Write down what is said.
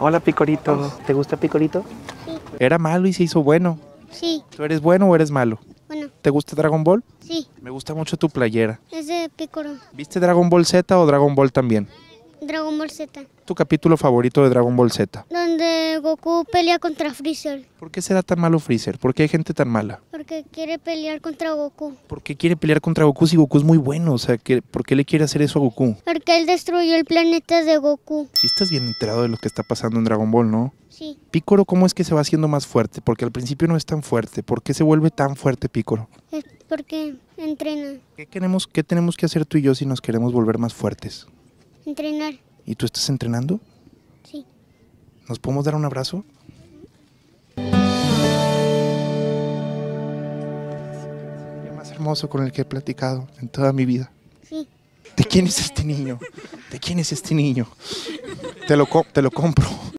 Hola Picorito, ¿te gusta Picorito? Sí. ¿Era malo y se hizo bueno? Sí. ¿Tú eres bueno o eres malo? Bueno. ¿Te gusta Dragon Ball? Sí. Me gusta mucho tu playera. Es de Picoro. ¿Viste Dragon Ball Z o Dragon Ball también? Dragon Ball Z. ¿Tu capítulo favorito de Dragon Ball Z? Donde Goku pelea contra Freezer. ¿Por qué será tan malo Freezer? ¿Por qué hay gente tan mala? Porque quiere pelear contra Goku. ¿Por qué quiere pelear contra Goku si Goku es muy bueno? O sea, ¿por qué le quiere hacer eso a Goku? Porque él destruyó el planeta de Goku. Sí estás bien enterado de lo que está pasando en Dragon Ball, ¿no? Sí. Picoro, ¿cómo es que se va haciendo más fuerte? Porque al principio no es tan fuerte. ¿Por qué se vuelve tan fuerte Picoro? porque entrena. ¿Qué, queremos, ¿Qué tenemos que hacer tú y yo si nos queremos volver más fuertes? Entrenar. ¿Y tú estás entrenando? Sí. ¿Nos podemos dar un abrazo? hermoso con el que he platicado en toda mi vida. ¿De quién es este niño? ¿De quién es este niño? Te lo, te lo compro.